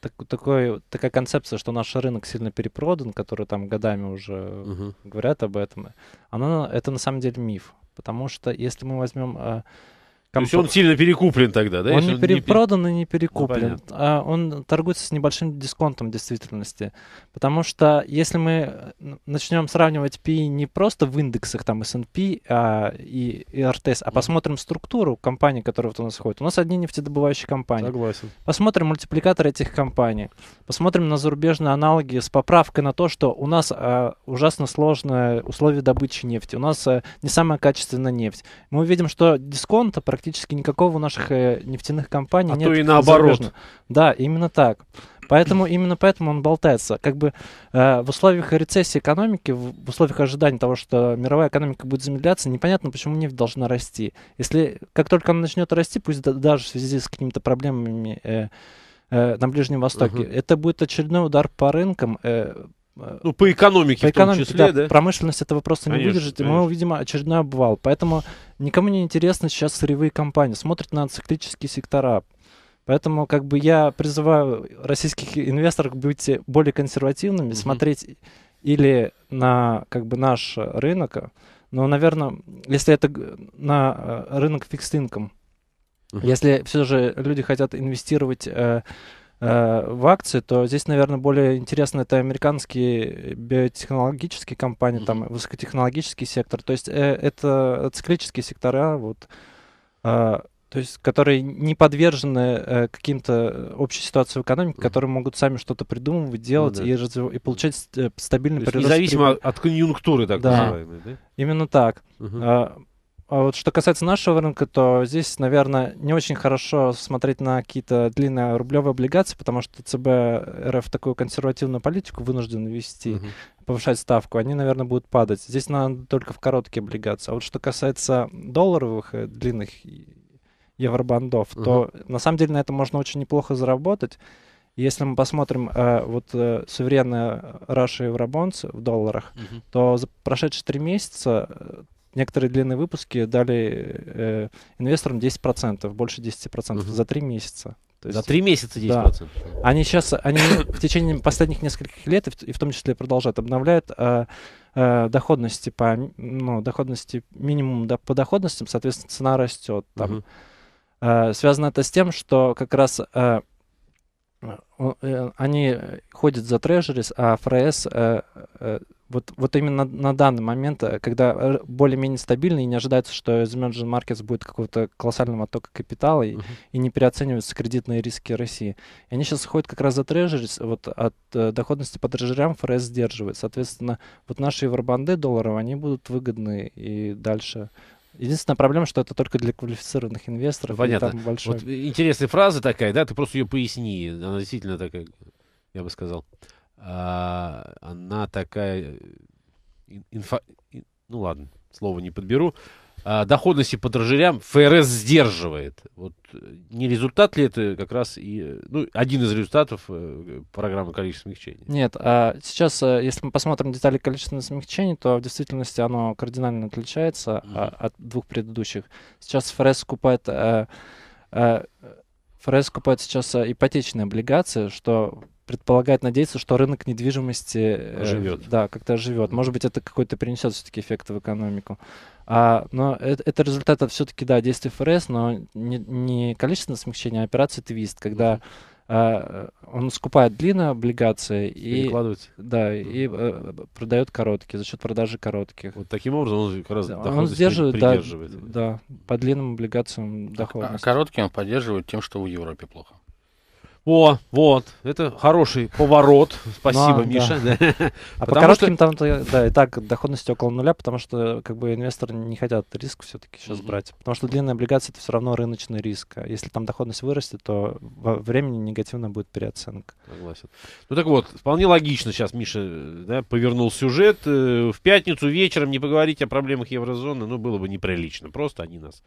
так, такой, такая концепция, что наш рынок сильно перепродан, который там годами уже угу. говорят об этом, она, это на самом деле миф. Потому что если мы возьмем э, Комп... То есть он сильно перекуплен тогда, да? Он Если не он перепродан не... и не перекуплен. Ну, понятно. А он торгуется с небольшим дисконтом в действительности. Потому что если мы э, начнем сравнивать PE не просто в индексах там S&P а, и, и RTS, а посмотрим структуру компаний, которые вот у нас ходят. У нас одни нефтедобывающие компании. Согласен. Посмотрим мультипликатор этих компаний. Посмотрим на зарубежные аналоги с поправкой на то, что у нас а, ужасно сложные условия добычи нефти. У нас а, не самая качественная нефть. Мы увидим, что дисконта практически практически никакого у наших э, нефтяных компаний а нет. А то и наоборот. Да, именно так. Поэтому именно поэтому он болтается. Как бы э, в условиях рецессии экономики, в, в условиях ожидания того, что мировая экономика будет замедляться, непонятно, почему нефть должна расти. Если как только она начнет расти, пусть да, даже в связи с какими-то проблемами э, э, на Ближнем Востоке, угу. это будет очередной удар по рынкам. Э, ну, по экономике по в том числе, да, да? Промышленность этого просто конечно, не выдержит, конечно. и мы увидим очередной обвал. Поэтому никому не интересно сейчас сырьевые компании, смотрят на циклические сектора. Поэтому как бы я призываю российских инвесторов быть более консервативными, mm-hmm. смотреть или на как бы наш рынок, но, наверное, если это на э, рынок фикс mm-hmm. если все же люди хотят инвестировать э, Э, в акции, то здесь, наверное, более интересно это американские биотехнологические компании, mm-hmm. там высокотехнологический сектор. То есть э, это циклические сектора, вот, э, то есть которые не подвержены э, каким-то общей ситуации в экономике, mm-hmm. которые могут сами что-то придумывать, ну делать ну, да. и, разв... и получать ст- э, стабильный прирост. Независимо при... от конъюнктуры, так да. называемой, да? Именно так. Mm-hmm. А вот что касается нашего рынка, то здесь, наверное, не очень хорошо смотреть на какие-то длинные рублевые облигации, потому что ЦБ РФ такую консервативную политику вынужден вести, uh повышать ставку. Они, наверное, будут падать. Здесь надо только в короткие облигации. А вот что касается долларовых э, длинных евробандов, uh то на самом деле на этом можно очень неплохо заработать. Если мы посмотрим э, вот э, суверенные Russia и евробонцы в долларах, uh-huh. то за прошедшие три месяца э, некоторые длинные выпуски дали э, инвесторам 10%, больше 10% угу. за 3 месяца. есть, за три месяца 10%. Да. Они сейчас, они в течение последних нескольких лет, и в, и в том числе продолжают, обновляют э, э, доходности по, ну, доходности минимум да, по доходностям, соответственно, цена растет. Там. Угу. Э, связано это с тем, что как раз э, э они ходят за трежерис, а ФРС э, э, вот, вот именно на данный момент, э, когда э, более-менее стабильно и не ожидается, что из emerging markets будет какого-то колоссального оттока капитала и, uh-huh. и не переоцениваются кредитные риски России. И они сейчас ходят как раз за трежерис, вот от э, доходности по трежерям ФРС сдерживает. Соответственно, вот наши евробанды долларов, они будут выгодны и дальше. Единственная проблема, что это только для квалифицированных инвесторов. Понятно. Там большой... Вот интересная фраза такая, да, ты просто ее поясни. Она действительно такая, я бы сказал. А, она такая... Э, инфа... Ну ладно, слово не подберу. А, доходности по дрожжерям ФРС сдерживает. Вот э, не результат ли это как раз и... Э, ну, один из результатов программы количества смягчений. Нет, а сейчас, если мы посмотрим детали количественного смягчений, то в действительности оно кардинально отличается mm от двух предыдущих. Сейчас ФРС купает... ФРС купает сейчас ипотечные облигации, что предполагает надеяться, что рынок недвижимости живет. Э, да, как-то живет. Может быть, это какой-то принесет все-таки эффект в экономику. А, но это, это результат все-таки, да, действий ФРС, но не, не количественное смягчение, а операции твист, когда а, э, он скупает длинные облигации и, да, и э, продает короткие за счет продажи коротких. Вот таким образом он как раз да, он сдерживает, да, да, по длинным облигациям а, а доходность. А короткие он поддерживает тем, что в Европе плохо. О, вот, это хороший поворот. Спасибо, а, Миша. Да. А по коротким что... там, да, и так доходность около нуля, потому что как бы инвесторы не хотят риск все-таки сейчас mm-hmm. брать. Потому что длинные облигации это все равно рыночный риск. А если там доходность вырастет, то во времени негативно будет переоценка. Согласен. Ну так вот, вполне логично сейчас Миша да, повернул сюжет. Э, в пятницу вечером не поговорить о проблемах еврозоны, ну было бы неприлично. Просто они нас,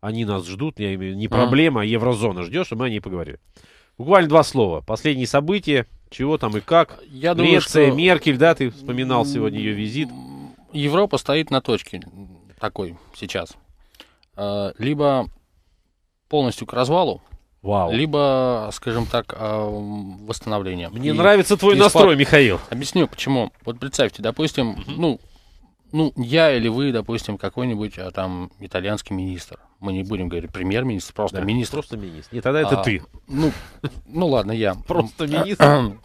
они нас ждут, я имею не проблема, а еврозона ждешь, и мы о ней поговорили. Буквально два слова. Последние события, чего там и как. Я думаю, Греция, что... Меркель, да, ты вспоминал сегодня ее визит. Европа стоит на точке такой сейчас. А, либо полностью к развалу, Вау. либо, скажем так, а, восстановление. Мне и, нравится твой и настрой, спад... Михаил. Объясню, почему. Вот представьте, допустим, ну, ну, я или вы, допустим, какой-нибудь а, там итальянский министр. Мы не будем говорить премьер-министр, просто да, министр. Просто министр. И тогда это а, ты. Ну, ну ладно, я. Просто министр.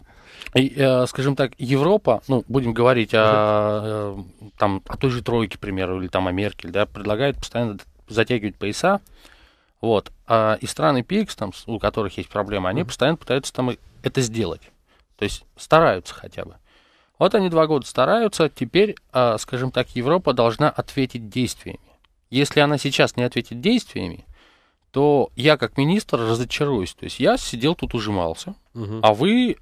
И, э, скажем так, Европа, ну, будем говорить о, э, там, о той же тройке, к примеру, или там о Меркель, да, предлагает постоянно затягивать пояса. Вот. А и страны ПИКС, там, у которых есть проблемы, они постоянно пытаются там это сделать. То есть стараются хотя бы. Вот они два года стараются, теперь, а, скажем так, Европа должна ответить действиями. Если она сейчас не ответит действиями, то я как министр разочаруюсь. То есть я сидел тут ужимался, угу. а вы,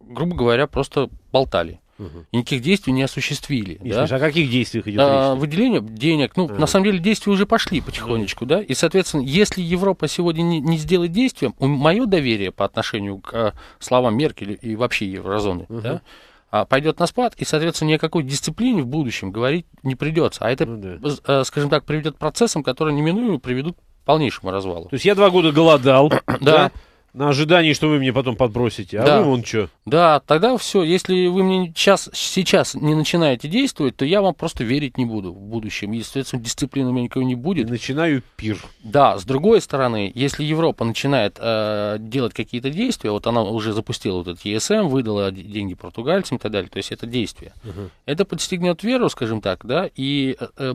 грубо говоря, просто болтали. Угу. И никаких действий не осуществили. И да? Слушай, о каких действиях идет а, речь? Выделение денег. Ну, угу. на самом деле, действия уже пошли потихонечку, угу. да. И, соответственно, если Европа сегодня не, не сделает действия, мое доверие по отношению к а, словам Меркель и вообще еврозоны, угу. да, а, пойдет на спад, и, соответственно, никакой дисциплине в будущем говорить не придется. А это, ну, да. Э, скажем так, приведет к процессам, которые неминуемо приведут к полнейшему развалу. То есть я два года голодал, да, на ожидании, что вы мне потом подбросите. А да. вы вон что? Да, тогда все. Если вы мне сейчас, сейчас не начинаете действовать, то я вам просто верить не буду в будущем. И, соответственно, дисциплины у меня никого не будет. И начинаю пир. Да, с другой стороны, если Европа начинает э, делать какие-то действия, вот она уже запустила вот этот ЕСМ, выдала деньги португальцам и так далее, то есть это действие. Угу. Это подстегнет веру, скажем так, да, и... Э, э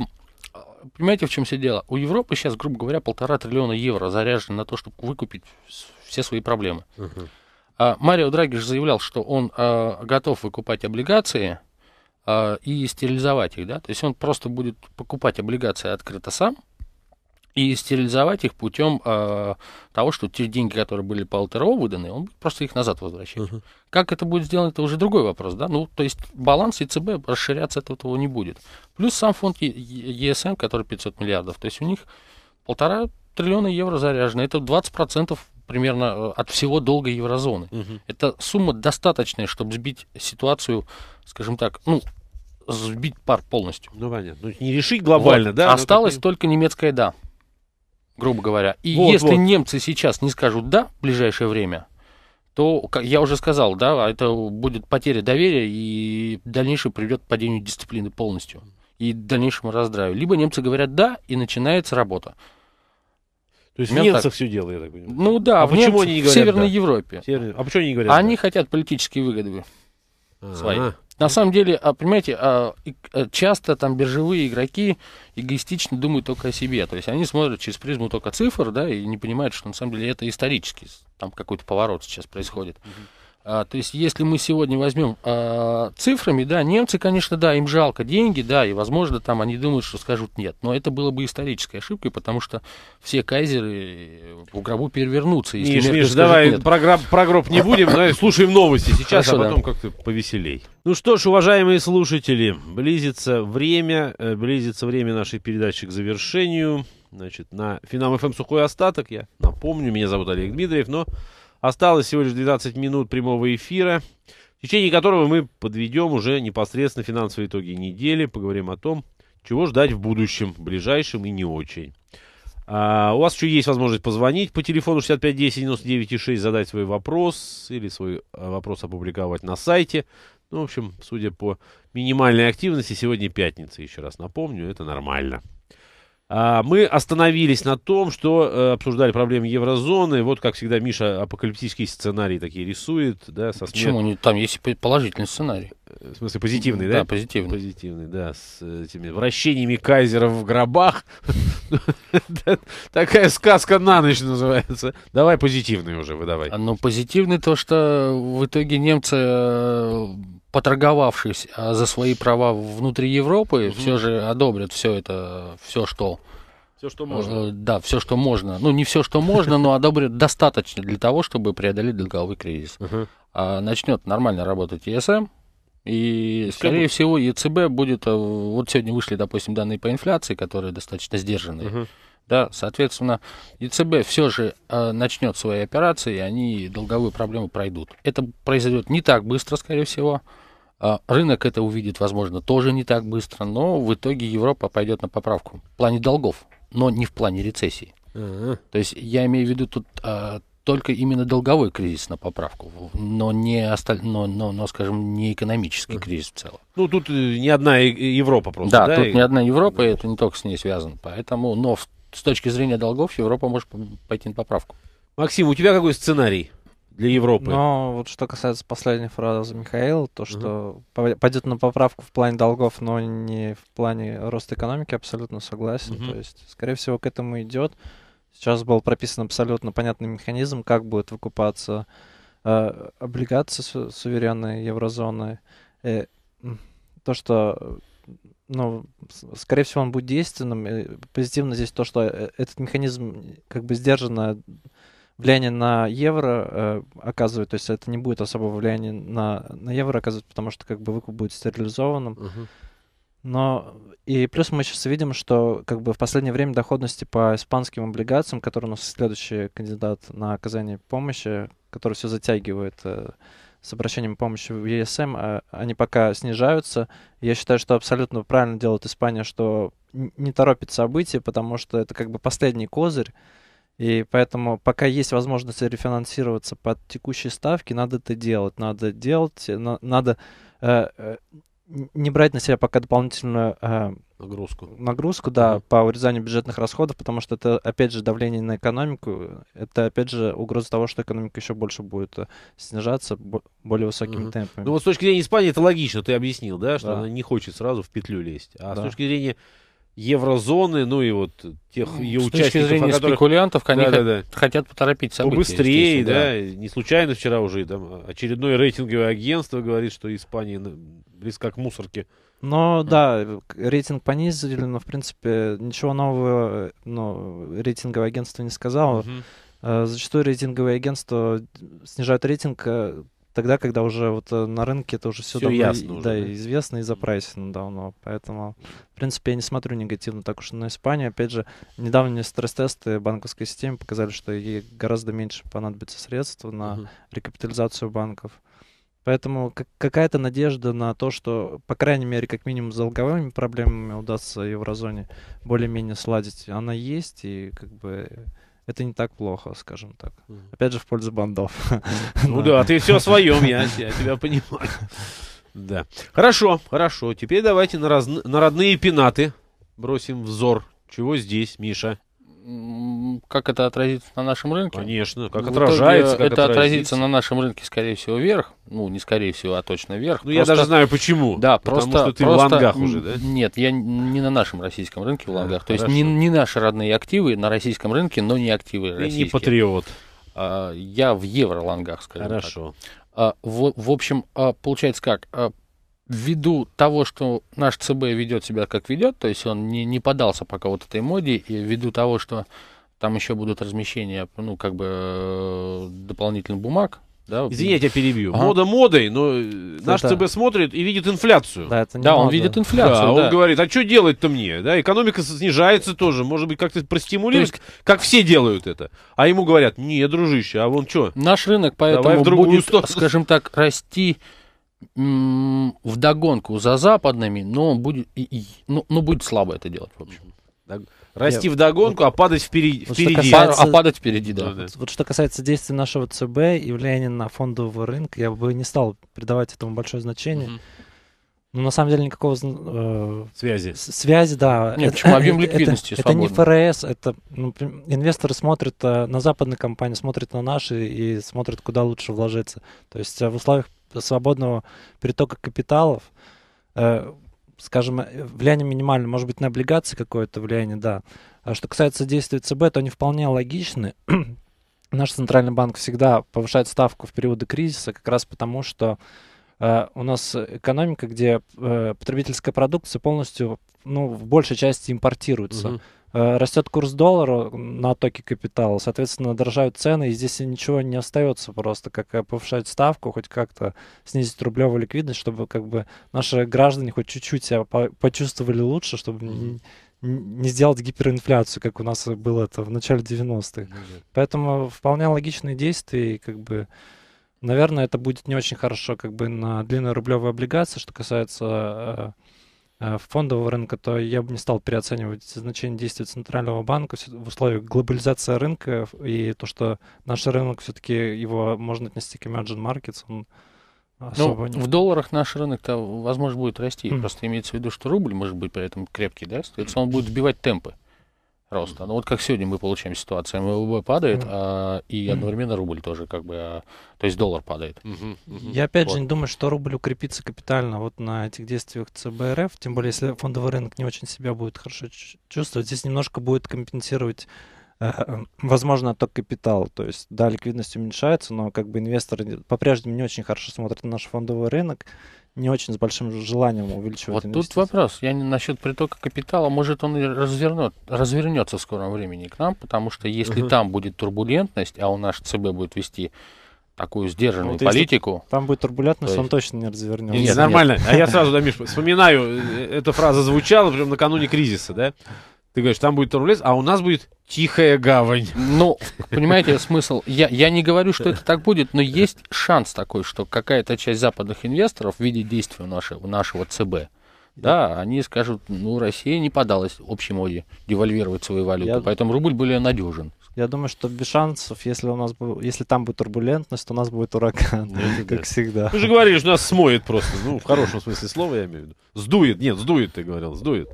понимаете, в чем все дело? У Европы сейчас, грубо говоря, полтора триллиона евро заряжены на то, чтобы выкупить все свои проблемы. Угу. А, Марио Драгиш заявлял, что он а, готов выкупать облигации а, и стерилизовать их, да, то есть он просто будет покупать облигации открыто сам и стерилизовать их путем а, того, что те деньги, которые были по ЛТРО выданы, он будет просто их назад возвращать. Угу. Как это будет сделано, это уже другой вопрос, да, ну, то есть баланс ЕЦБ расширяться от этого не будет. Плюс сам фонд ЕСМ, который 500 миллиардов, то есть у них полтора триллиона евро заряжены. Это 20% примерно э, от всего долга еврозоны. Угу. Это сумма достаточная, чтобы сбить ситуацию, скажем так, ну, сбить пар полностью. Ну, понятно. Ну, не решить глобально, вот. да? Осталось только немецкая «да», грубо говоря. И вот, если вот. немцы сейчас не скажут «да» в ближайшее время, то, как я уже сказал, да, а это будет потеря доверия и дальнейшее приведет к падению дисциплины полностью и дальнейшему раздраю. Либо немцы говорят «да», и начинается работа. То есть в немцах так... все дело, я так понимаю. Ну да, а в, почему они не говорят, в Северной да? Европе. Север... А почему они не говорят? Они да? хотят политические выгоды А-а-а. свои. На самом деле, а, понимаете, а, а, часто там биржевые игроки эгоистично думают только о себе. То есть они смотрят через призму только цифр, да, и не понимают, что на самом деле это исторический там какой-то поворот сейчас происходит. Uh-huh. А, то есть, если мы сегодня возьмем а, цифрами, да, немцы, конечно, да, им жалко деньги, да, и, возможно, там они думают, что скажут нет. Но это было бы исторической ошибкой, потому что все кайзеры в гробу перевернутся. Если Миш, Миш, давай нет. Про, про гроб не будем, давай слушаем новости сейчас, а Хорошо, а потом да. как-то повеселей. Ну что ж, уважаемые слушатели, близится время, э, близится время нашей передачи к завершению. Значит, на Финам эм ФМ сухой остаток, я напомню, меня зовут Олег Дмитриев, но Осталось всего лишь 12 минут прямого эфира, в течение которого мы подведем уже непосредственно финансовые итоги недели, поговорим о том, чего ждать в будущем, ближайшем и не очень. А, у вас еще есть возможность позвонить по телефону 6510-99,6, задать свой вопрос или свой э, вопрос опубликовать на сайте. Ну, в общем, судя по минимальной активности, сегодня пятница, еще раз напомню, это нормально. А, мы остановились на том, что э, обсуждали проблемы еврозоны. Вот, как всегда, Миша апокалиптические сценарии такие рисует. Да, со смер... Почему? Там есть положительный сценарий. Э, в смысле, позитивный, да? Да, позитивный. Позитивный, да, с этими вращениями кайзеров в гробах. Такая сказка на ночь называется. Давай позитивный уже выдавай. А, ну, позитивный то, что в итоге немцы э, поторговавшись а, за свои права внутри Европы, все же одобрят все это, все что все, что э, можно. Да, все, что можно. Ну, не все, что можно, но одобрят достаточно для того, чтобы преодолеть долговой кризис. А, начнет нормально работать ЕСМ, и, скорее всего, ЕЦБ будет... Э, вот сегодня вышли, допустим, данные по инфляции, которые достаточно сдержанные. Угу. Да, соответственно, ЕЦБ все же э, начнет свои операции, и они долговую проблему пройдут. Это произойдет не так быстро, скорее всего. Э, рынок это увидит, возможно, тоже не так быстро, но в итоге Европа пойдет на поправку в плане долгов, но не в плане рецессии. uh То есть я имею в виду тут э, только именно долговой кризис на поправку, но не осталь... но, но, но, скажем, не экономический кризис в целом. Ну, тут э, не одна Европа просто. Да, да тут и... не одна Европа, и это не только с ней связано. Поэтому, но с точки зрения долгов Европа может пойти на поправку. Максим, у тебя какой сценарий? для Европы. Ну вот что касается последней фразы Михаила, то что угу. пойдет на поправку в плане долгов, но не в плане роста экономики, абсолютно согласен. Угу. То есть, скорее всего, к этому идет. Сейчас был прописан абсолютно понятный механизм, как будет выкупаться э, облигации су суверенной еврозоны. И э, то, что ну, скорее всего, он будет действенным. И э, позитивно здесь то, что э, этот механизм как бы сдержанно влияние на евро э, оказывает, то есть это не будет особого влияния на, на евро оказывать, потому что как бы выкуп будет стерилизованным. Uh-huh. Но и плюс мы сейчас видим, что как бы в последнее время доходности по испанским облигациям, которые у нас следующий кандидат на оказание помощи, который все затягивает э, с обращением помощи в ЕСМ, э, они пока снижаются. Я считаю, что абсолютно правильно делает Испания, что не торопит события, потому что это как бы последний козырь. И поэтому, пока есть возможность рефинансироваться под текущие ставки, надо это делать. Надо делать, э, на, надо э, э не брать на себя пока дополнительную э, нагрузку. нагрузку, да, mm-hmm. по урезанию бюджетных расходов, потому что это, опять же, давление на экономику, это, опять же, угроза того, что экономика еще больше будет э, снижаться более высокими mm-hmm. темпами. Ну вот с точки зрения Испании это логично, ты объяснил, да, что да. она не хочет сразу в петлю лезть. А да. с точки зрения еврозоны, ну и вот тех ну, ее с точки зрения которых... спекулянтов, да, да, да, хотят поторопить события. Быстрее, да. да. Не случайно вчера уже там, очередное рейтинговое агентство говорит, что Испания ну, близка к мусорке. Но да, рейтинг понизили, но в принципе ничего нового ну, рейтинговое агентство не сказало. Угу. Зачастую рейтинговые агентства снижают рейтинг э, тогда, когда уже вот э, на рынке это уже все, все давно, ясно уже, да, да, известно и запрайсено давно. Поэтому, в принципе, я не смотрю негативно так уж на Испанию. Опять же, недавние стресс-тесты банковской системы показали, что ей гораздо меньше понадобится средств на uh рекапитализацию банков. Поэтому какая-то надежда на то, что, по крайней мере, как минимум с долговыми проблемами удастся еврозоне более-менее сладить, она есть, и как бы это не так плохо, скажем так. Mm. Опять же, в пользу бандов. Ну да, ты все о своем, я тебя понимаю. Да. Хорошо, хорошо. Теперь давайте на, на родные пенаты бросим взор. Чего здесь, Миша? как это отразится на нашем рынке? Конечно, как в отражается. Как это отразится. на нашем рынке, скорее всего, вверх. Ну, не скорее всего, а точно вверх. Ну, просто, я даже знаю почему. Да, просто, потому что ты просто, в лонгах уже, да? Нет, я не на нашем российском рынке в лонгах. А, То хорошо. есть не, не наши родные активы на российском рынке, но не активы Ты российские. не патриот. А, я в евро лонгах, скажем Хорошо. так. Хорошо. А, в, в общем, а, получается как? А, ввиду того, что наш ЦБ ведет себя как ведет, то есть он не, не подался пока вот этой моде, и ввиду того, что там еще будут размещения, ну, как бы э, дополнительных бумаг, да? Извини, я перебью. Ага. Мода модой, но э, наш ЦБ смотрит и видит инфляцию. Да, это не да он видит инфляцию. Да, а да. Он говорит, а что делать-то мне? Да, экономика снижается тоже. Может быть, как-то простимулировать, есть... как все делают это. А ему говорят, не, дружище, а вон что? Наш рынок поэтому будет, сторону. скажем так, расти в догонку за западными, но он будет, и, и, ну, ну, будет слабо это делать, в общем. Расти в догонку, вот, а падать впереди. Вот впереди. Касается, а падать впереди, да. Вот, вот что касается действий нашего ЦБ и влияния на фондовый рынок, я бы не стал придавать этому большое значение. Угу. Ну, на самом деле никакого... Э, связи. Связи, да. Нет, это, почему объем ликвидности это, это не ФРС, это... Ну, инвесторы смотрят э, на западные компании, смотрят на наши и смотрят, куда лучше вложиться. То есть э, в условиях Э, свободного притока капиталов, э, скажем, э, влияние минимальное, может быть, на облигации какое-то влияние, да. А что касается действий ЦБ, то они вполне логичны. Наш центральный банк всегда повышает ставку в периоды кризиса, как раз потому, что э, у нас экономика, где э, потребительская продукция полностью, ну, в большей части импортируется. Uh -huh. Э, растет курс доллара на оттоке капитала, соответственно, дорожают цены, и здесь ничего не остается просто, как повышать ставку, хоть как-то снизить рублевую ликвидность, чтобы как бы наши граждане хоть чуть-чуть себя почувствовали лучше, чтобы не сделать гиперинфляцию, как у нас было это в начале 90-х. Ну Поэтому вполне логичные действия, и как бы Наверное, это будет не очень хорошо как бы на длинные рублевые облигации, что касается э, Э, фондового рынка, то я бы не стал переоценивать значение действий Центрального банка в условиях глобализации рынка и то, что наш рынок все-таки его можно отнести к emerging markets, он ну, особо ну, не... в долларах наш рынок-то, возможно, будет расти. Mm. Просто имеется в виду, что рубль может быть при этом крепкий, да? Соответственно, он будет хм. сбивать темпы роста. Ну вот как сегодня мы получаем ситуацию, МВБ падает, а, и одновременно рубль тоже как бы, а, то есть доллар падает. Я опять вот. же не думаю, что рубль укрепится капитально вот на этих действиях ЦБРФ, тем более если фондовый рынок не очень себя будет хорошо чувствовать, здесь немножко будет компенсировать возможно, отток капитала. То есть, да, ликвидность уменьшается, но как бы инвесторы по-прежнему не очень хорошо смотрят на наш фондовый рынок, не очень с большим желанием увеличивать Вот инвестиции. тут вопрос. Я не, насчет притока капитала. Может, он развернет, развернется в скором времени к нам, потому что если угу. там будет турбулентность, а у нас ЦБ будет вести такую сдержанную вот политику. Там будет турбулентность, то есть... он точно не развернется. Нет, нет, нормально. Нет. А я сразу, да, Миш, вспоминаю, э, эта фраза звучала прям накануне кризиса, да? Ты говоришь, там будет Турбулес, а у нас будет Тихая гавань. Ну, понимаете, смысл. Я, я не говорю, что это так будет, но есть шанс такой, что какая-то часть западных инвесторов в виде действия нашего, нашего ЦБ, да, они скажут, ну, Россия не подалась общей моде девальвировать свою валюту, я... поэтому рубль более надежен. Я думаю, что без шансов, если у нас бу... если там будет турбулентность, то у нас будет ураган, ну, как всегда. Ты же говоришь, нас смоет просто, ну, в хорошем смысле слова я имею в виду. Сдует, нет, сдует, ты говорил, сдует.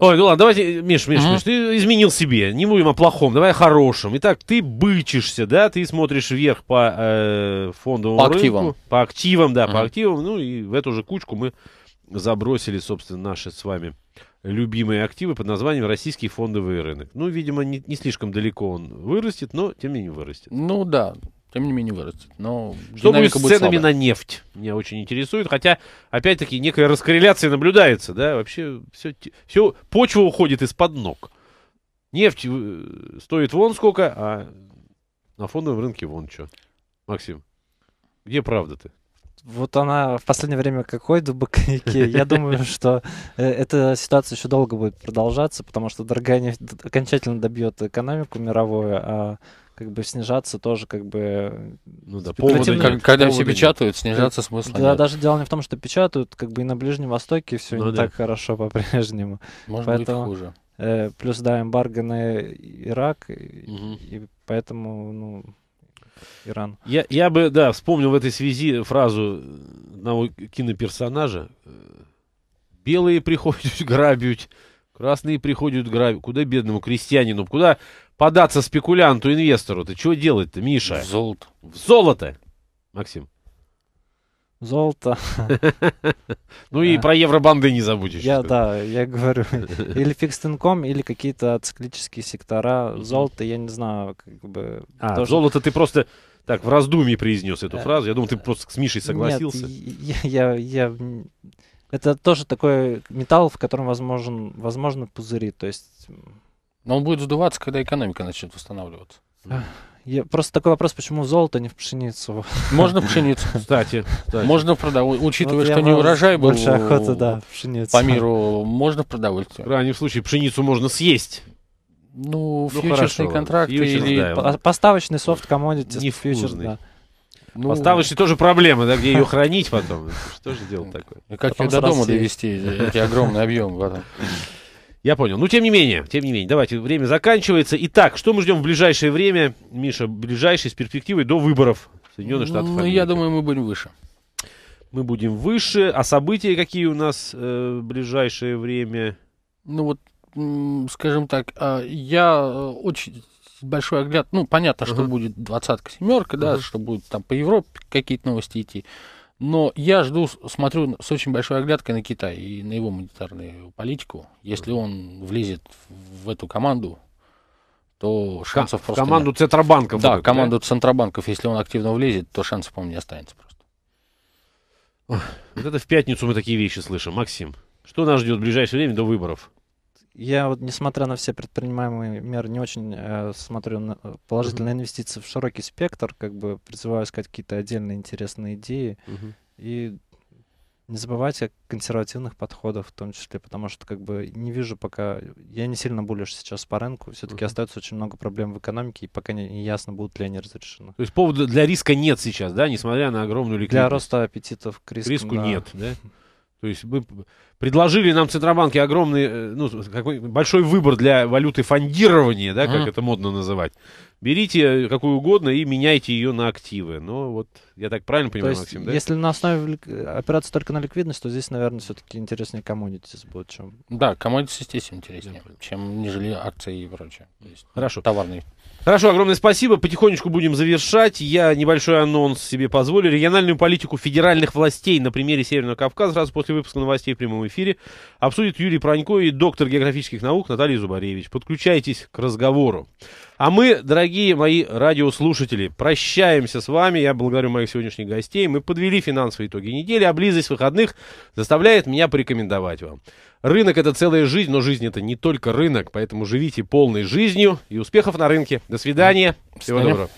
Ой, ну ладно, давайте, Миш, Миш, mm-hmm. Миш, ты изменил себе. Не будем о плохом, давай о хорошем. Итак, ты бычишься, да, ты смотришь вверх по э, фондовому по рынку. активам. По активам, да, mm-hmm. по активам. Ну и в эту же кучку мы забросили, собственно, наши с вами любимые активы под названием российский фондовый рынок. Ну, видимо, не, не слишком далеко он вырастет, но тем не менее вырастет. Ну да, тем не менее вырастет. Но Что будет с ценами слабая. на нефть? Меня очень интересует. Хотя, опять-таки, некая раскорреляция наблюдается, да, вообще все, все почва уходит из-под ног. Нефть э, стоит вон сколько, а на фондовом рынке вон что. Максим, где правда ты? вот она в последнее время какой дубоковике. Я думаю, что э, эта ситуация еще долго будет продолжаться, потому что дорогая нефть окончательно добьет экономику мировую, а как бы снижаться тоже как бы... Ну да, поводы, как, когда поводы все печатают, снижаться э, смысла да, нет. даже дело не в том, что печатают, как бы и на Ближнем Востоке все ну, не да. так хорошо по-прежнему. Может поэтому, быть хуже. Э, плюс, да, эмбарго на Ирак, угу. и поэтому, ну, Иран. Я, я бы, да, вспомнил в этой связи фразу э, одного киноперсонажа. Э, «Белые приходят грабить, красные приходят грабить». Куда бедному крестьянину? Куда податься спекулянту, инвестору? Ты чего делать-то, Миша? В золото. В золото! Максим. Золото. Ну и про евробанды не забудешь. Я, да, я говорю, или фикстенком, или какие-то циклические сектора. Золото, я не знаю, как бы... А, золото ты просто так в раздумье произнес эту э, фразу. Я думал, ты просто с Мишей согласился. Нет, я, я, это тоже такой металл, в котором возможен, возможно пузыри. То есть но он будет сдуваться, когда экономика начнет восстанавливаться. Я, просто такой вопрос, почему золото, а не в пшеницу? Можно в пшеницу, кстати. Можно в продовольствие. Учитывая, что не урожай был больше охота, да, в пшеницу. по миру, можно в продовольствие. В крайнем случае, пшеницу можно съесть. Ну, ну фьючерсный контракт или... поставочный софт commodity. Не фьючерсный. Ну, Поставочный тоже проблема, да, где ее хранить потом. Что же делать ну, такое? Как ее до дома довести, эти огромные объемы потом. Я понял. Ну, тем не менее, тем не менее, давайте, время заканчивается. Итак, что мы ждем в ближайшее время, Миша, ближайшей с перспективой до выборов Соединенных ну, Штатов Америки? Ну, я думаю, мы будем выше. Мы будем выше. А события какие у нас э, ближайшее время? Ну, вот, скажем так, а, я э, очень большой огляд. Ну, понятно, uh-huh. что будет двадцатка, семерка, uh-huh. да, что будет там по Европе какие-то новости идти. Но я жду, смотрю с очень большой оглядкой на Китай и на его монетарную политику. Если он влезет в эту команду, то шансов К- просто Команду нет. Центробанков. Да, будет, команду да? Центробанков, если он активно влезет, то шансов, по-моему, не останется просто. Вот это в пятницу мы такие вещи слышим. Максим, что нас ждет в ближайшее время до выборов? я вот, несмотря на все предпринимаемые меры, не очень э, смотрю на э, положительные uh-huh. инвестиции в широкий спектр, как бы призываю искать какие-то отдельные интересные идеи uh-huh. и не забывайте о консервативных подходах в том числе, потому что как бы не вижу пока, я не сильно булишь сейчас по рынку, все-таки uh-huh. остается очень много проблем в экономике, и пока не, не ясно, будут ли они разрешены. То есть повода для риска нет сейчас, да, несмотря на огромную ликвидность? Для роста аппетитов к риску, к риску да. нет, да? То есть мы предложили нам Центробанке огромный, э, ну, какой, большой выбор для валюты фондирования, да, как mm. это модно называть. Берите э, какую угодно и меняйте ее на активы. Но вот я так правильно понимаю, то есть, Максим, да? Если на основе опираться только на ликвидность, то здесь, наверное, все-таки интереснее коммунитис будет, чем... Да, коммунитис, естественно, интереснее, чем нежели акции и прочее. есть Хорошо. Товарные. Хорошо, огромное спасибо. Потихонечку будем завершать. Я небольшой анонс себе позволю. Региональную политику федеральных властей на примере Северного Кавказа сразу после выпуска новостей в прямом эфире обсудит Юрий Пронько и доктор географических наук Наталья Зубаревич. Подключайтесь к разговору. А мы, дорогие мои радиослушатели, прощаемся с вами. Я благодарю моих моих сегодняшних гостей. Мы подвели финансовые итоги недели, а близость выходных заставляет меня порекомендовать вам. Рынок – это целая жизнь, но жизнь – это не только рынок, поэтому живите полной жизнью и успехов на рынке. До свидания. Всего доброго.